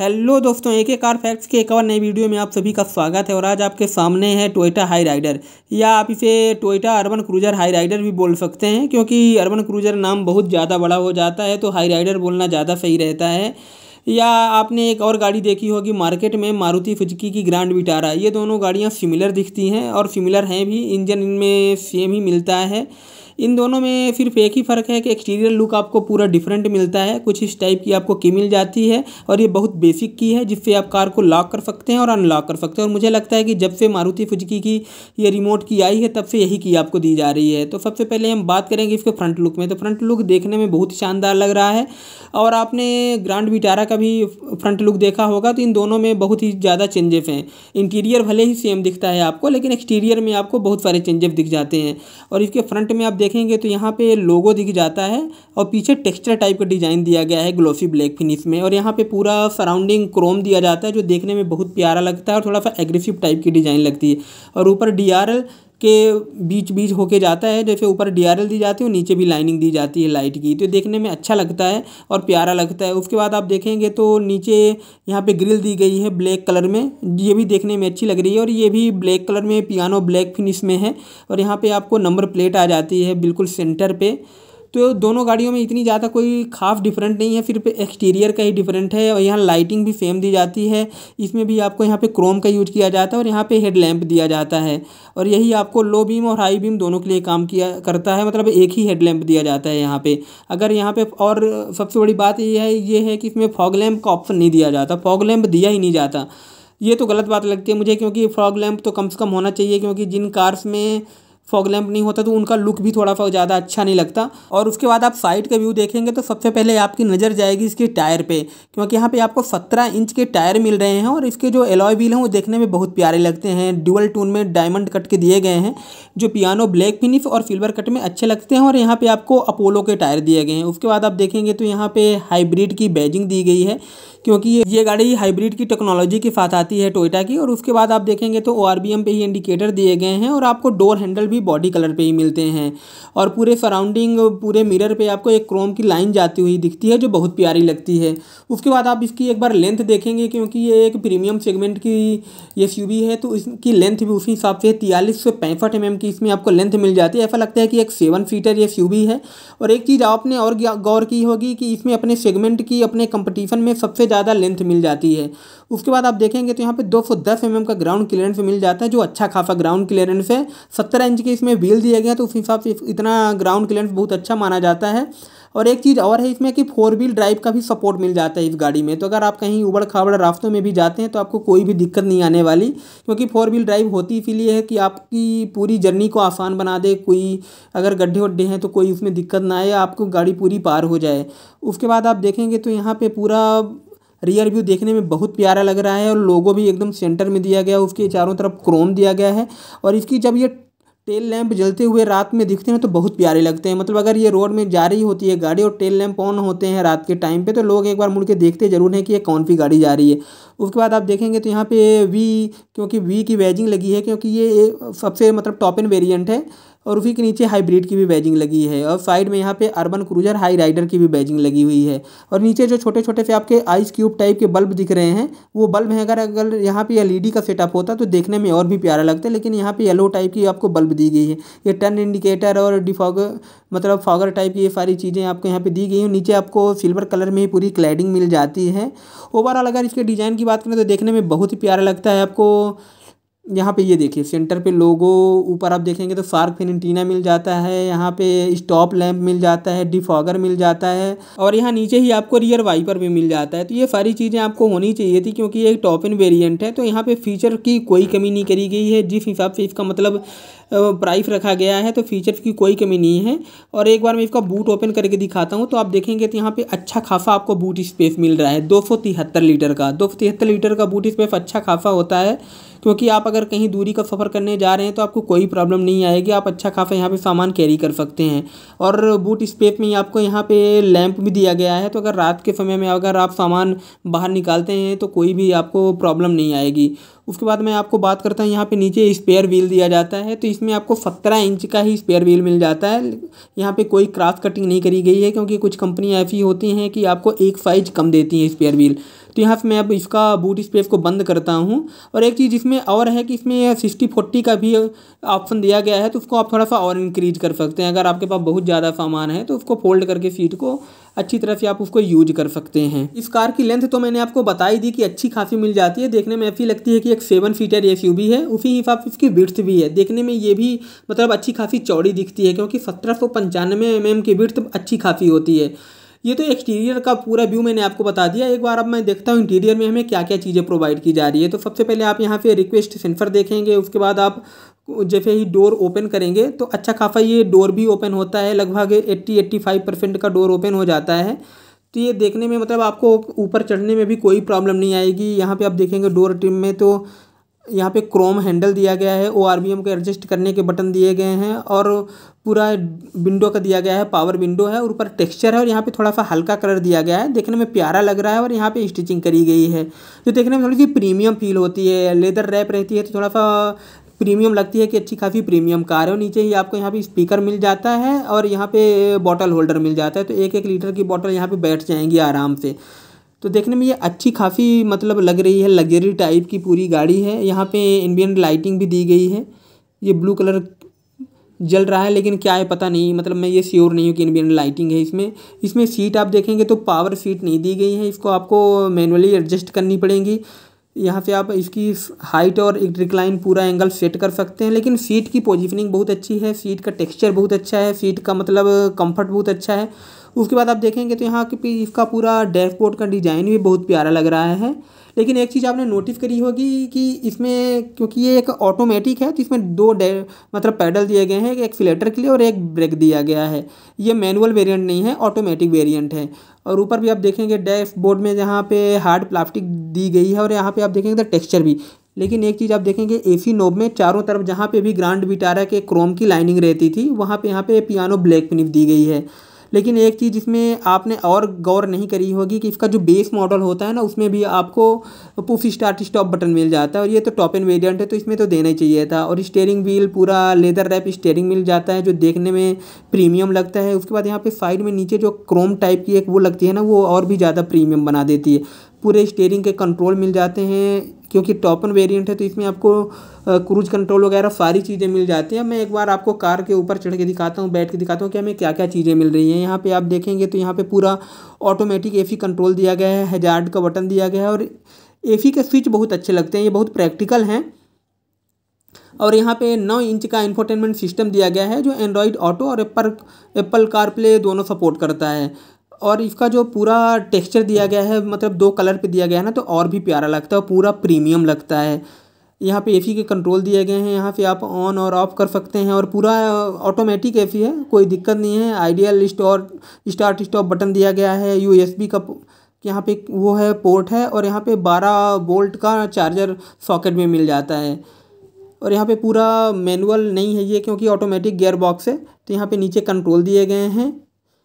hello दोस्तों एक एक कार फैक्ट्स के एक और नई वीडियो में आप सभी का स्वागत है और आज आपके सामने है टोयोटा हाई राइडर या आप इसे Toyota Urban Cruiser Hyryder भी बोल सकते हैं क्योंकि अर्बन क्रूजर नाम बहुत ज़्यादा बड़ा हो जाता है तो हाई राइडर बोलना ज़्यादा सही रहता है या आपने एक और गाड़ी देखी होगी मार्केट में मारुति फिजकी की ग्रांड विटारा ये दोनों गाड़ियाँ सिमिलर दिखती हैं और सिमिलर हैं भी इंजन इनमें सेम ही मिलता है इन दोनों में सिर्फ एक ही फ़र्क है कि एक्सटीरियर लुक आपको पूरा डिफरेंट मिलता है कुछ इस टाइप की आपको की मिल जाती है और ये बहुत बेसिक की है जिससे आप कार को लॉक कर सकते हैं और अनलॉक कर सकते हैं और मुझे लगता है कि जब से मारुति फुजकी की ये रिमोट की आई है तब से यही की आपको दी जा रही है तो सबसे पहले हम बात करेंगे इसके फ्रंट लुक में तो फ्रंट लुक देखने में बहुत शानदार लग रहा है और आपने ग्रांड विटारा का भी फ्रंट लुक देखा होगा तो इन दोनों में बहुत ही ज़्यादा चेंजेस हैं इंटीरियर भले ही सेम दिखता है आपको लेकिन एक्सटीरियर में आपको बहुत सारे चेंजेस दिख जाते हैं और इसके फ्रंट में आप देख देखेंगे तो यहाँ पे लोगो दिख जाता है और पीछे टेक्सचर टाइप का डिज़ाइन दिया गया है ग्लोसी ब्लैक फिनिश में और यहाँ पे पूरा सराउंडिंग क्रोम दिया जाता है जो देखने में बहुत प्यारा लगता है और थोड़ा सा एग्रेसिव टाइप की डिज़ाइन लगती है और ऊपर डी के बीच बीच होके जाता है जैसे ऊपर डी दी जाती है और नीचे भी लाइनिंग दी जाती है लाइट की तो देखने में अच्छा लगता है और प्यारा लगता है उसके बाद आप देखेंगे तो नीचे यहाँ पे ग्रिल दी गई है ब्लैक कलर में ये भी देखने में अच्छी लग रही है और ये भी ब्लैक कलर में पियानो ब्लैक फिनिश में है और यहाँ पर आपको नंबर प्लेट आ जाती है बिल्कुल सेंटर पर तो दोनों गाड़ियों में इतनी ज़्यादा कोई खास डिफरेंट नहीं है फिर एक्सटीरियर का ही डिफरेंट है और यहाँ लाइटिंग भी सेम दी जाती है इसमें भी आपको यहाँ पे क्रोम का यूज किया जाता है और यहाँ पे लैम्प दिया जाता है और यही आपको लो बीम और हाई बीम दोनों के लिए काम किया करता है मतलब एक ही हेड लैम्प दिया जाता है यहाँ पे अगर यहाँ पे और सबसे बड़ी बात यह है ये है कि इसमें फॉग लैम्प का ऑप्शन नहीं दिया जाता फॉग लैम्प दिया ही नहीं जाता ये तो गलत बात लगती है मुझे क्योंकि फॉग लैम्प तो कम से कम होना चाहिए क्योंकि जिन कार्स में फॉग लैम्प नहीं होता तो उनका लुक भी थोड़ा सा ज़्यादा अच्छा नहीं लगता और उसके बाद आप साइड का व्यू देखेंगे तो सबसे पहले आपकी नज़र जाएगी इसके टायर पे क्योंकि यहाँ पे आपको 17 इंच के टायर मिल रहे हैं और इसके जो एलॉय व्हील हैं वो देखने में बहुत प्यारे लगते हैं ड्यूअल टून में डायमंड कट के दिए गए हैं जो पियानो ब्लैक फिनिश और सिल्वर कट में अच्छे लगते हैं और यहाँ पर आपको अपोलो के टायर दिए गए हैं उसके बाद आप देखेंगे तो यहाँ पर हाईब्रिड की बैजिंग दी गई है क्योंकि ये ये गाड़ी हाइब्रिड की टेक्नोलॉजी के साथ आती है टोयटा की और उसके बाद आप देखेंगे तो ओ पे ही इंडिकेटर दिए गए हैं और आपको डोर हैंडल भी भी बॉडी कलर पे ही मिलते हैं और पूरे सराउंडिंग पूरे मिरर पे आपको एक क्रोम की लाइन जाती हुई दिखती है जो बहुत प्यारी लगती है उसके बाद आप इसकी एक बार लेंथ देखेंगे क्योंकि ये एक प्रीमियम सेगमेंट की एस है तो इसकी लेंथ भी उसी हिसाब से तियालीस सौ पैंसठ एम mm की इसमें आपको लेंथ मिल जाती है ऐसा लगता है कि एक सेवन सीटर एस है और एक चीज़ आपने और गौर की होगी कि इसमें अपने सेगमेंट की अपने कंपटीशन में सबसे ज़्यादा लेंथ मिल जाती है उसके बाद आप देखेंगे तो यहाँ पे 210 सौ mm का ग्राउंड क्लियरेंस मिल जाता है जो अच्छा खासा ग्राउंड क्लियरेंस है सत्तर इंच के इसमें व्हील दिया गया तो उस हिसाब से इतना ग्राउंड क्लियरेंस बहुत अच्छा माना जाता है और एक चीज़ और है इसमें कि फोर व्हील ड्राइव का भी सपोर्ट मिल जाता है इस गाड़ी में तो अगर आप कहीं उबड़ खाबड़ रास्तों में भी जाते हैं तो आपको कोई भी दिक्कत नहीं आने वाली क्योंकि फोर व्हील ड्राइव होती इसीलिए है कि आपकी पूरी जर्नी को आसान बना दे कोई अगर गड्ढे वड्ढे हैं तो कोई उसमें दिक्कत ना आए आपको गाड़ी पूरी पार हो जाए उसके बाद आप देखेंगे तो यहाँ पर पूरा रियर व्यू देखने में बहुत प्यारा लग रहा है और लोगो भी एकदम सेंटर में दिया गया है उसके चारों तरफ क्रोम दिया गया है और इसकी जब ये टेल लैंप जलते हुए रात में दिखते हैं तो बहुत प्यारे लगते हैं मतलब अगर ये रोड में जा रही होती है गाड़ी और टेल लैंप ऑन होते हैं रात के टाइम पे तो लोग एक बार मुड़ के देखते जरूर हैं कि ये कौन सी गाड़ी जा रही है उसके बाद आप देखेंगे तो यहाँ पे वी क्योंकि वी की वेजिंग लगी है क्योंकि ये सबसे मतलब टॉप इन वेरियंट है और उसी के नीचे हाइब्रिड की भी बैजिंग लगी है और साइड में यहाँ पे अर्बन क्रूजर हाई राइडर की भी बैजिंग लगी हुई है और नीचे जो छोटे छोटे से आपके आइस क्यूब टाइप के बल्ब दिख रहे हैं वो बल्ब हैं अगर अगर यहाँ पे एल का सेटअप होता तो देखने में और भी प्यारा लगता है लेकिन यहाँ पे येलो टाइप की आपको बल्ब दी गई है ये टर्न इंडिकेटर और डिफॉग मतलब फॉगर टाइप की ये सारी चीज़ें आपको यहाँ पर दी गई हैं नीचे आपको सिल्वर कलर में ही पूरी क्लैडिंग मिल जाती है ओवरऑल अगर इसके डिज़ाइन की बात करें तो देखने में बहुत ही प्यारा लगता है आपको यहाँ पे ये देखिए सेंटर पे लोगो ऊपर आप देखेंगे तो फार्क फिनटीना मिल जाता है यहाँ पे स्टॉप लैम्प मिल जाता है डिफॉगर मिल जाता है और यहाँ नीचे ही आपको रियर वाइपर भी मिल जाता है तो ये सारी चीज़ें आपको होनी चाहिए थी क्योंकि ये टॉप इन वेरियंट है तो यहाँ पे फीचर की कोई कमी नहीं करी गई है जिस हिसाब से इसका मतलब प्राइस रखा गया है तो फीचर्स की कोई कमी नहीं है और एक बार मैं इसका बूट ओपन करके दिखाता हूँ तो आप देखेंगे तो यहाँ पे अच्छा खासा आपको बूट स्पेस मिल रहा है दो लीटर का दो लीटर का बूट स्पेस अच्छा खासा होता है क्योंकि आप अगर कहीं दूरी का सफ़र करने जा रहे हैं तो आपको कोई प्रॉब्लम नहीं आएगी आप अच्छा खासा यहाँ पे सामान कैरी कर सकते हैं और बूट स्पेस में आपको यहाँ पे लैंप भी दिया गया है तो अगर रात के समय में अगर आप सामान बाहर निकालते हैं तो कोई भी आपको प्रॉब्लम नहीं आएगी उसके बाद मैं आपको बात करता हूँ यहाँ पे नीचे स्पेयर व्हील दिया जाता है तो इसमें आपको सत्रह इंच का ही स्पेयर व्हील मिल जाता है यहाँ पे कोई क्रॉस कटिंग नहीं करी गई है क्योंकि कुछ कंपनियाँ ऐसी होती हैं कि आपको एक साइज कम देती हैं स्पेयर व्हील तो यहाँ से मैं अब इसका बूट स्पेस को बंद करता हूँ और एक चीज़ इसमें और है कि इसमें सिक्सटी फोर्टी का भी ऑप्शन दिया गया है तो उसको आप थोड़ा सा और इंक्रीज कर सकते हैं अगर आपके पास बहुत ज़्यादा सामान है तो उसको फोल्ड करके सीट को अच्छी तरह से आप उसको यूज कर सकते हैं इस कार की लेंथ तो मैंने आपको बताई दी कि अच्छी खासी मिल जाती है देखने में ऐसी लगती है कि एक सेवन सीटर एस है उसी हिसाब से इसकी विर्थ भी है देखने में ये भी मतलब अच्छी खासी चौड़ी दिखती है क्योंकि सत्रह सौ पंचानवे एम mm की विर्थ अच्छी खासी होती है ये तो एक्सटीरियर का पूरा व्यू मैंने आपको बता दिया एक बार अब मैं देखता हूँ इंटीरियर में हमें क्या क्या चीज़ें प्रोवाइड की जा रही है तो सबसे पहले आप यहाँ पे रिक्वेस्ट सेंसर देखेंगे उसके बाद आप जैसे ही डोर ओपन करेंगे तो अच्छा खासा ये डोर भी ओपन होता है लगभग एट्टी एट्टी फाइव परसेंट का डोर ओपन हो जाता है तो ये देखने में मतलब आपको ऊपर चढ़ने में भी कोई प्रॉब्लम नहीं आएगी यहाँ पे आप देखेंगे डोर ट्रिम में तो यहाँ पे क्रोम हैंडल दिया गया है ओ को एडजस्ट करने के बटन दिए गए हैं और पूरा विंडो का दिया गया है पावर विंडो है और ऊपर टेक्सचर है और यहाँ पे थोड़ा सा हल्का कलर दिया गया है देखने में प्यारा लग रहा है और यहाँ पे स्टिचिंग करी गई है जो देखने में थोड़ी सी प्रीमियम फील होती है लेदर रैप रहती है तो थोड़ा सा प्रीमियम लगती है कि अच्छी खासी प्रीमियम कार है और नीचे ही आपको यहाँ पे स्पीकर मिल जाता है और यहाँ पे बॉटल होल्डर मिल जाता है तो एक एक लीटर की बॉटल यहाँ पे बैठ जाएंगी आराम से तो देखने में ये अच्छी खासी मतलब लग रही है लग्जरी टाइप की पूरी गाड़ी है यहाँ पे इंडियन लाइटिंग भी दी गई है ये ब्लू कलर जल रहा है लेकिन क्या है पता नहीं मतलब मैं ये श्योर नहीं हूँ कि इंडियन लाइटिंग है इसमें इसमें सीट आप देखेंगे तो पावर सीट नहीं दी गई है इसको आपको मैनुअली एडजस्ट करनी पड़ेगी यहाँ से आप इसकी हाइट और रिक्लाइन पूरा एंगल सेट कर सकते हैं लेकिन सीट की पोजिशनिंग बहुत अच्छी है सीट का टेक्सचर बहुत अच्छा है सीट का मतलब कंफर्ट बहुत अच्छा है उसके बाद आप देखेंगे तो यहाँ की इसका पूरा डैशबोर्ड का डिज़ाइन भी बहुत प्यारा लग रहा है लेकिन एक चीज़ आपने नोटिस करी होगी कि इसमें क्योंकि ये एक ऑटोमेटिक है तो इसमें दो मतलब पैडल दिए गए हैं एक फिलेटर के लिए और एक ब्रेक दिया गया है ये मैनुअल वेरिएंट नहीं है ऑटोमेटिक वेरिएंट है और ऊपर भी आप देखेंगे डैश बोर्ड में जहाँ पे हार्ड प्लास्टिक दी गई है और यहाँ पर आप देखेंगे तो टेक्स्चर भी लेकिन एक चीज़ आप देखेंगे ए नोब में चारों तरफ जहाँ पर भी ग्रांड विटारा के क्रोम की लाइनिंग रहती थी वहाँ पर यहाँ पे पियानो ब्लैक पिनिप दी गई है लेकिन एक चीज़ इसमें आपने और गौर नहीं करी होगी कि इसका जो बेस मॉडल होता है ना उसमें भी आपको पुफ स्टार्ट स्टॉप बटन मिल जाता है और ये तो टॉप एंड वेरियंट है तो इसमें तो देना ही चाहिए था और स्टेयरिंग व्हील पूरा लेदर रैप स्टेयरिंग मिल जाता है जो देखने में प्रीमियम लगता है उसके बाद यहाँ पर साइड में नीचे जो क्रोम टाइप की एक वो लगती है ना वो और भी ज़्यादा प्रीमियम बना देती है पूरे स्टेयरिंग के कंट्रोल मिल जाते हैं क्योंकि टॉपन वेरिएंट है तो इसमें आपको क्रूज कंट्रोल वगैरह सारी चीज़ें मिल जाती हैं मैं एक बार आपको कार के ऊपर चढ़ के दिखाता हूँ बैठ के दिखाता हूँ कि हमें क्या क्या चीज़ें मिल रही हैं यहाँ पे आप देखेंगे तो यहाँ पे पूरा ऑटोमेटिक एसी कंट्रोल दिया गया है हजार्ड का बटन दिया गया है और ए के स्विच बहुत अच्छे लगते हैं ये बहुत प्रैक्टिकल हैं और यहाँ पे नौ इंच का इंफोटेनमेंट सिस्टम दिया गया है जो एंड्रॉयड ऑटो और एप्पल एप्पल कार दोनों सपोर्ट करता है और इसका जो पूरा टेक्सचर दिया गया है मतलब दो कलर पे दिया गया है ना तो और भी प्यारा लगता है पूरा प्रीमियम लगता है यहाँ पे एफी के कंट्रोल दिए गए हैं यहाँ पे आप ऑन और ऑफ कर सकते हैं और पूरा ऑटोमेटिक एफी है कोई दिक्कत नहीं है ideal store start stop button दिया गया है बी का यहाँ पे वो है पोर्ट है और यहाँ पे बारह वोल्ट का चार्जर सॉकेट में मिल जाता है और यहाँ पे पूरा मैनुअल नहीं है ये क्योंकि ऑटोमेटिक गेयर बॉक्स है तो यहाँ पे नीचे कंट्रोल दिए गए हैं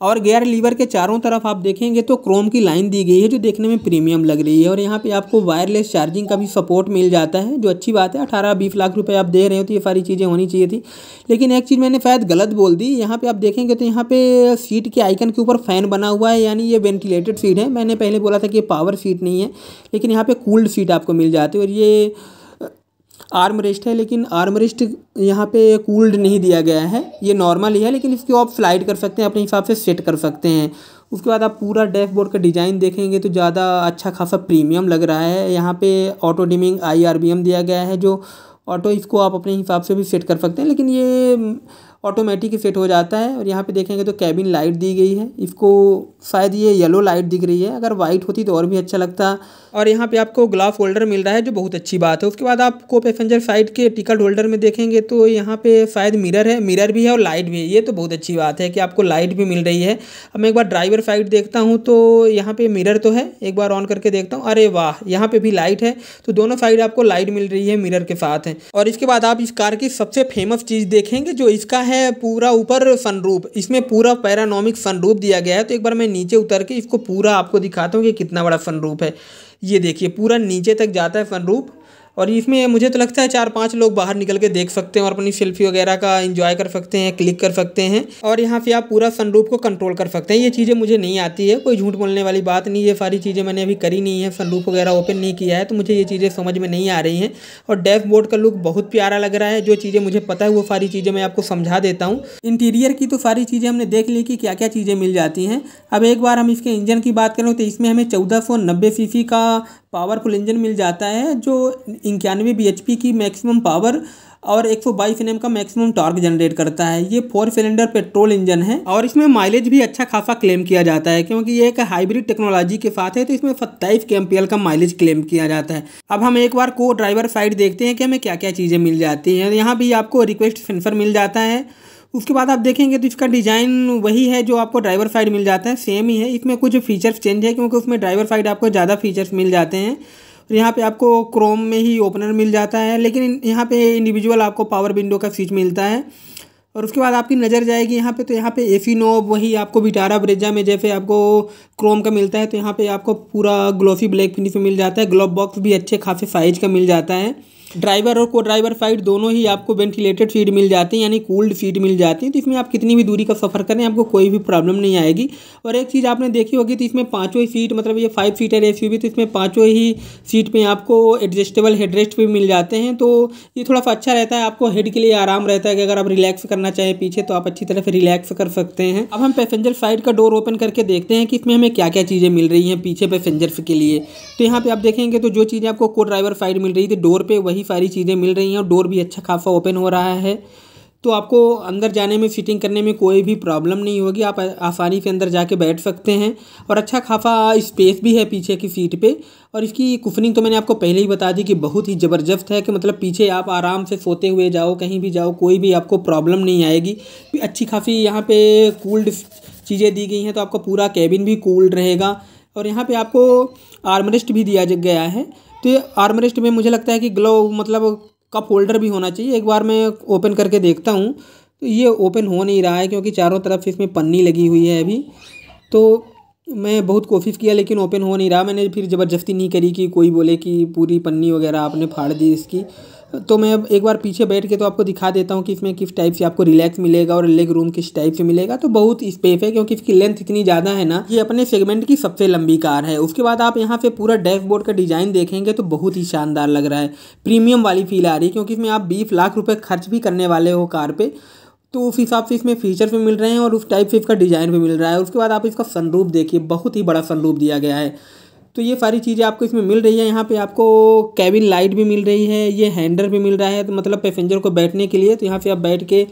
और गेयर लीवर के चारों तरफ आप देखेंगे तो क्रोम की लाइन दी गई है जो देखने में प्रीमियम लग रही है और यहाँ पे आपको वायरलेस चार्जिंग का भी सपोर्ट मिल जाता है जो अच्छी बात है अठारह बीस लाख रुपए आप दे रहे हो तो ये सारी चीज़ें होनी चाहिए थी लेकिन एक चीज़ मैंने शायद गलत बोल दी यहाँ पर आप देखेंगे तो यहाँ पर सीट के आइकन के ऊपर फ़ैन बना हुआ है यानी ये वेंटिलेटेड सीट है मैंने पहले बोला था कि ये पावर सीट नहीं है लेकिन यहाँ पर कूल्ड सीट आपको मिल जाती है और ये आर्म रेस्ट है लेकिन आर्म रेस्ट यहाँ पे कूल्ड नहीं दिया गया है ये नॉर्मल ही है लेकिन इसको आप स्लाइड कर सकते हैं अपने हिसाब से सेट कर सकते हैं उसके बाद आप पूरा डैशबोर्ड का डिज़ाइन देखेंगे तो ज़्यादा अच्छा खासा प्रीमियम लग रहा है यहाँ पे ऑटो डिमिंग आई दिया गया है जो ऑटो इसको आप अपने हिसाब से भी सेट कर सकते हैं लेकिन ये ऑटोमेटिक सेट हो जाता है और यहाँ पे देखेंगे तो कैबिन लाइट दी गई है इसको शायद ये येलो लाइट दिख रही है अगर वाइट होती तो और भी अच्छा लगता और यहाँ पे आपको ग्लास होल्डर मिल रहा है जो बहुत अच्छी बात है उसके बाद आप को पैसेंजर साइड के टिकट होल्डर में देखेंगे तो यहाँ पे शायद मिरर है मिरर भी है और लाइट भी है ये तो बहुत अच्छी बात है कि आपको लाइट भी मिल रही है अब मैं एक बार ड्राइवर साइड देखता हूँ तो यहाँ पे मिररर तो है एक बार ऑन करके देखता हूँ अरे वाह यहाँ पे भी लाइट है तो दोनों साइड आपको लाइट मिल रही है मिरर के साथ है और इसके बाद आप इस कार की सबसे फेमस चीज़ देखेंगे जो इसका है है पूरा ऊपर सनरूप इसमें पूरा पैरानॉमिक सनरूप दिया गया है तो एक बार मैं नीचे उतर के इसको पूरा आपको दिखाता हूँ कि कितना बड़ा सनरूप है ये देखिए पूरा नीचे तक जाता है सनरूप और इसमें मुझे तो लगता है चार पाँच लोग बाहर निकल के देख सकते हैं और अपनी सेल्फी वगैरह का इंजॉय कर सकते हैं क्लिक कर सकते हैं और यहाँ से आप पूरा सनरूफ को कंट्रोल कर सकते हैं ये चीज़ें मुझे नहीं आती है कोई झूठ बोलने वाली बात नहीं ये सारी चीज़ें मैंने अभी करी नहीं है सनरूफ वगैरह ओपन नहीं किया है तो मुझे ये चीज़ें समझ में नहीं आ रही हैं और डैशबोर्ड का लुक बहुत प्यारा लग रहा है जो चीज़ें मुझे पता है वो सारी चीज़ें मैं आपको समझा देता हूँ इंटीरियर की तो सारी चीज़ें हमने देख ली कि क्या क्या चीज़ें मिल जाती हैं अब एक बार हम इसके इंजन की बात करें तो इसमें हमें चौदह सौ नब्बे सीसी का पावरफुल इंजन मिल जाता है जो इक्यानवे बी की मैक्सिमम पावर और 122 सौ बाईस का मैक्सिमम टॉर्क जनरेट करता है ये फोर सिलेंडर पेट्रोल इंजन है और इसमें माइलेज भी अच्छा खासा क्लेम किया जाता है क्योंकि ये एक हाइब्रिड टेक्नोलॉजी के साथ है तो इसमें सत्ताईस के का माइलेज क्लेम किया जाता है अब हम एक बार को ड्राइवर साइड देखते हैं कि हमें क्या क्या चीज़ें मिल जाती हैं यहाँ भी आपको रिक्वेस्ट सेंसर मिल जाता है उसके बाद आप देखेंगे तो इसका डिज़ाइन वही है जो आपको ड्राइवर साइड मिल जाता है सेम ही है इसमें कुछ फीचर्स चेंज है क्योंकि उसमें ड्राइवर साइड आपको ज़्यादा फीचर्स मिल जाते हैं और यहाँ पे आपको क्रोम में ही ओपनर मिल जाता है लेकिन यहाँ पे इंडिविजुअल आपको पावर विंडो का स्विच मिलता है और उसके बाद आपकी नज़र जाएगी यहाँ पे तो यहाँ पे एसी नोब वही आपको विटारा ब्रेजा में जैसे आपको क्रोम का मिलता है तो यहाँ पे आपको पूरा ग्लोसी ब्लैक फिनिश में मिल जाता है ग्लोब बॉक्स भी अच्छे खासे साइज का मिल जाता है ड्राइवर और को ड्राइवर साइड दोनों ही आपको वेंटिलेटेड सीट मिल जाती है यानी कूल्ड सीट मिल जाती है तो इसमें आप कितनी भी दूरी का सफ़र करें आपको कोई भी प्रॉब्लम नहीं आएगी और एक चीज़ आपने देखी होगी तो इसमें पाँचों ही सीट मतलब ये फाइव सीटर एस तो इसमें पाँचों ही सीट पर आपको एडजस्टेबल हेडरेस्ट भी मिल जाते हैं तो ये थोड़ा सा अच्छा रहता है आपको हेड के लिए आराम रहता है कि अगर आप रिलैक्स करना चाहें पीछे तो आप अच्छी तरह से रिलैक्स कर सकते हैं अब हम पैसेंजर साइड का डोर ओपन करके देखते हैं कि इसमें हमें क्या क्या चीज़ें मिल रही हैं पीछे पैसेंजर्स के लिए तो यहाँ पर आप देखेंगे तो जो चीज़ें आपको को ड्राइवर साइड मिल रही थी डोर पर वही सारी चीज़ें मिल रही हैं और डोर भी अच्छा खासा ओपन हो रहा है तो आपको अंदर जाने में फिटिंग करने में कोई भी प्रॉब्लम नहीं होगी आप आसानी से अंदर जाके बैठ सकते हैं और अच्छा खासा स्पेस भी है पीछे की सीट पे और इसकी कुफनिंग तो मैंने आपको पहले ही बता दी कि बहुत ही ज़बरदस्त है कि मतलब पीछे आप आराम से सोते हुए जाओ कहीं भी जाओ कोई भी आपको प्रॉब्लम नहीं आएगी अच्छी खासी यहाँ पर कूल्ड चीज़ें दी गई हैं तो आपका पूरा कैबिन भी कूल्ड रहेगा और यहाँ पर आपको आर्मरेस्ट भी दिया गया है तो ये आर्मरेस्ट में मुझे लगता है कि ग्लो मतलब कप होल्डर भी होना चाहिए एक बार मैं ओपन करके देखता हूँ तो ये ओपन हो नहीं रहा है क्योंकि चारों तरफ इसमें पन्नी लगी हुई है अभी तो मैं बहुत कोशिश किया लेकिन ओपन हो नहीं रहा मैंने फिर ज़बरदस्ती नहीं करी कि कोई बोले कि पूरी पन्नी वगैरह आपने फाड़ दी इसकी तो मैं अब एक बार पीछे बैठ के तो आपको दिखा देता हूँ कि इसमें किस टाइप से आपको रिलैक्स मिलेगा और लेग रूम किस टाइप से मिलेगा तो बहुत स्पेस है क्योंकि इसकी लेंथ इतनी ज़्यादा है ना ये अपने सेगमेंट की सबसे लंबी कार है उसके बाद आप यहाँ से पूरा डैशबोर्ड का डिज़ाइन देखेंगे तो बहुत ही शानदार लग रहा है प्रीमियम वाली फील आ रही है क्योंकि इसमें आप बीस लाख रुपये खर्च भी करने वाले हो कार पर तो उस हिसाब से इसमें फीचर भी मिल रहे हैं और उस टाइप से इसका डिज़ाइन भी मिल रहा है उसके बाद आप इसका सनरूप देखिए बहुत ही बड़ा सनरूप दिया गया है तो ये सारी चीज़ें आपको इसमें मिल रही है यहाँ पे आपको कैबिन लाइट भी मिल रही है ये हैंडल भी मिल रहा है तो मतलब पैसेंजर को बैठने के लिए तो यहाँ पे आप बैठ के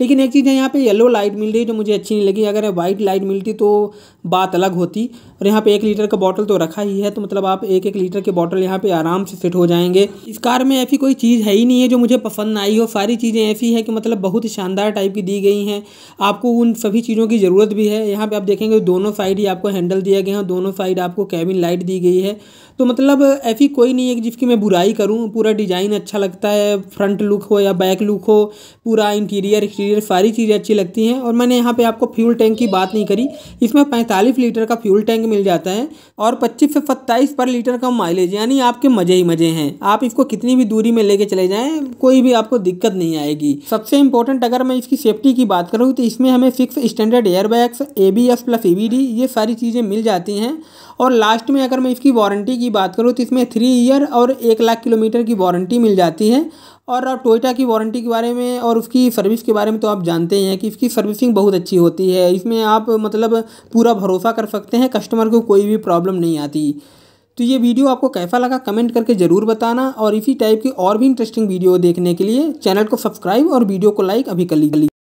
लेकिन एक चीज़ है यहाँ पे येलो लाइट मिल रही है जो मुझे अच्छी नहीं लगी अगर वाइट लाइट मिलती तो बात अलग होती और यहाँ पे एक लीटर का बॉटल तो रखा ही है तो मतलब आप एक एक लीटर के बॉटल यहाँ पे आराम से फिट हो जाएंगे इस कार में ऐसी कोई चीज़ है ही नहीं है जो मुझे पसंद आई हो सारी चीज़ें ऐसी है कि मतलब बहुत ही शानदार टाइप की दी गई हैं आपको उन सभी चीज़ों की ज़रूरत भी है यहाँ पर आप देखेंगे तो दोनों साइड ही आपको हैंडल दिया गया है दोनों साइड आपको कैबिन लाइट दी गई है तो मतलब ऐसी कोई नहीं है जिसकी मैं बुराई करूँ पूरा डिज़ाइन अच्छा लगता है फ्रंट लुक हो या बैक लुक हो पूरा इंटीरियर एक्सटीरियर सारी चीज़ें अच्छी लगती हैं और मैंने यहाँ पर आपको फ्यूल टैंक की बात नहीं करी इसमें पैंतालीस चालीस लीटर का फ्यूल टैंक मिल जाता है और पच्चीस से सत्ताईस पर लीटर का माइलेज यानी आपके मज़े ही मज़े हैं आप इसको कितनी भी दूरी में लेके चले जाएँ कोई भी आपको दिक्कत नहीं आएगी सबसे इंपॉर्टेंट अगर मैं इसकी सेफ्टी की बात करूँ तो इसमें हमें six standard air bags A B S plus A ये सारी चीज़ें मिल जाती हैं और लास्ट में अगर मैं इसकी वारंटी की बात करूँ तो इसमें थ्री ईयर और एक लाख किलोमीटर की वारंटी मिल जाती है और आप टोयोटा की वारंटी के बारे में और उसकी सर्विस के बारे में तो आप जानते ही हैं कि इसकी सर्विसिंग बहुत अच्छी होती है इसमें आप मतलब पूरा भरोसा कर सकते हैं कस्टमर को कोई भी प्रॉब्लम नहीं आती तो ये वीडियो आपको कैसा लगा कमेंट करके ज़रूर बताना और इसी टाइप की और भी इंटरेस्टिंग वीडियो देखने के लिए चैनल को सब्सक्राइब और वीडियो को लाइक अभी कर लीजिए